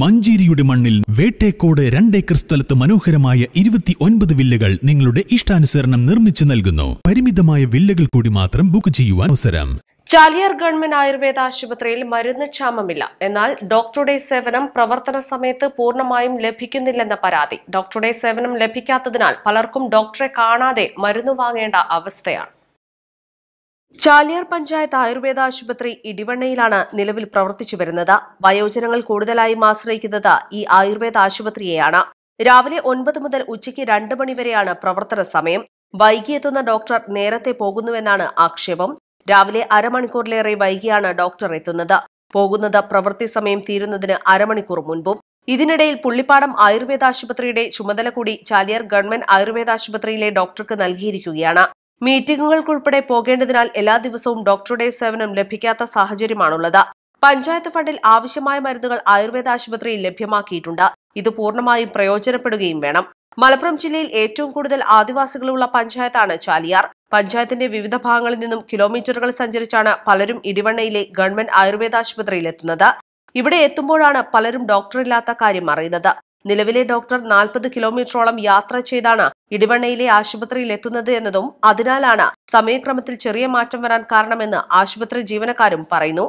മഞ്ചേരിയുടെ മണ്ണിൽ വേട്ടേക്കോട് രണ്ടേക്കർ സ്ഥലത്ത് മനോഹരമായ ഇരുപത്തി ഒൻപത് വില്ലകൾ നിങ്ങളുടെ ഇഷ്ടാനുസരണം നിർമ്മിച്ചു നൽകുന്നു പരിമിതമായ വില്ലകൾ കൂടി മാത്രം ബുക്ക് ചെയ്യുവാൻ അവസരം ചാലിയാർ ഗവൺമെന്റ് ആയുർവേദ ആശുപത്രിയിൽ മരുന്ന് ക്ഷാമമില്ല എന്നാൽ ഡോക്ടറുടെ സേവനം പ്രവർത്തന സമയത്ത് പൂർണ്ണമായും ലഭിക്കുന്നില്ലെന്ന പരാതി ഡോക്ടറുടെ സേവനം ലഭിക്കാത്തതിനാൽ പലർക്കും ഡോക്ടറെ കാണാതെ മരുന്ന് വാങ്ങേണ്ട അവസ്ഥയാണ് ചാലിയാർ പഞ്ചായത്ത് ആയുർവേദ ആശുപത്രി ഇടിവണ്ണയിലാണ് നിലവിൽ പ്രവർത്തിച്ചു വരുന്നത് വയോജനങ്ങൾ കൂടുതലായും ആശ്രയിക്കുന്നത് ഈ ആയുർവേദ ആശുപത്രിയെയാണ് രാവിലെ ഒൻപത് മുതൽ ഉച്ചയ്ക്ക് രണ്ട് മണിവരെയാണ് പ്രവർത്തന സമയം വൈകിയെത്തുന്ന ഡോക്ടർ നേരത്തെ പോകുന്നുവെന്നാണ് ആക്ഷേപം രാവിലെ അരമണിക്കൂറിലേറെ വൈകിയാണ് ഡോക്ടർ എത്തുന്നത് പോകുന്നത് പ്രവൃത്തി സമയം തീരുന്നതിന് അരമണിക്കൂർ മുൻപും ഇതിനിടയിൽ പുള്ളിപ്പാടം ആയുർവേദ ആശുപത്രിയുടെ ചുമതല കൂടി ചാലിയാർ ഗവൺമെന്റ് ആയുർവേദ ആശുപത്രിയിലെ ഡോക്ടർക്ക് നൽകിയിരിക്കുകയാണ് മീറ്റിംഗുകൾക്കുൾപ്പെടെ പോകേണ്ടതിനാൽ എല്ലാ ദിവസവും ഡോക്ടറുടെ സേവനം ലഭിക്കാത്ത സാഹചര്യമാണുള്ളത് പഞ്ചായത്ത് ഫണ്ടിൽ ആവശ്യമായ മരുന്നുകൾ ആയുർവേദ ആശുപത്രിയിൽ ലഭ്യമാക്കിയിട്ടുണ്ട് ഇത് പൂർണ്ണമായും പ്രയോജനപ്പെടുകയും വേണം മലപ്പുറം ജില്ലയിൽ ഏറ്റവും കൂടുതൽ ആദിവാസികളുള്ള പഞ്ചായത്താണ് ചാലിയാർ പഞ്ചായത്തിന്റെ വിവിധ ഭാഗങ്ങളിൽ നിന്നും കിലോമീറ്ററുകൾ സഞ്ചരിച്ചാണ് പലരും ഇടിവണ്ണയിലെ ഗവൺമെന്റ് ആയുർവേദ ആശുപത്രിയിൽ എത്തുന്നത് ഇവിടെ എത്തുമ്പോഴാണ് പലരും ഡോക്ടറില്ലാത്ത കാര്യം അറിയുന്നത് നിലവിലെ ഡോക്ടർ നാൽപ്പത് കിലോമീറ്ററോളം യാത്ര ചെയ്താണ് ഇടിവണ്ണയിലെ ആശുപത്രിയിൽ എത്തുന്നത് എന്നതും അതിനാലാണ് സമയക്രമത്തിൽ ചെറിയ മാറ്റം വരാൻ കാരണമെന്ന് ആശുപത്രി ജീവനക്കാരും പറയുന്നു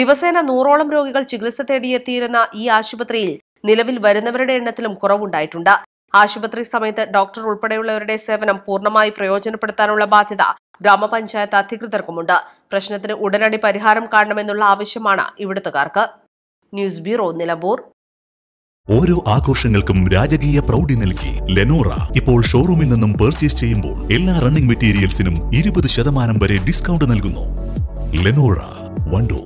ദിവസേന നൂറോളം രോഗികൾ ചികിത്സ തേടിയെത്തിയിരുന്ന ഈ ആശുപത്രിയിൽ നിലവിൽ വരുന്നവരുടെ എണ്ണത്തിലും കുറവുണ്ടായിട്ടുണ്ട് ആശുപത്രി സമയത്ത് ഡോക്ടർ ഉൾപ്പെടെയുള്ളവരുടെ സേവനം പൂർണ്ണമായി പ്രയോജനപ്പെടുത്താനുള്ള ബാധ്യത ഗ്രാമപഞ്ചായത്ത് അധികൃതർക്കുമുണ്ട് പ്രശ്നത്തിന് ഉടനടി പരിഹാരം കാണണമെന്നുള്ള ആവശ്യമാണ് ഇവിടുത്തുകാർക്ക് ന്യൂസ് ബ്യൂറോ നിലമ്പൂർ ഓരോ ആഘോഷങ്ങൾക്കും രാജകീയ പ്രൗഢി നൽകി ലെനോറ ഇപ്പോൾ ഷോറൂമിൽ നിന്നും പർച്ചേസ് ചെയ്യുമ്പോൾ എല്ലാ റണ്ണിംഗ് മെറ്റീരിയൽസിനും ഇരുപത് ശതമാനം വരെ ഡിസ്കൗണ്ട് നൽകുന്നു ലെനോറ വണ്ടോ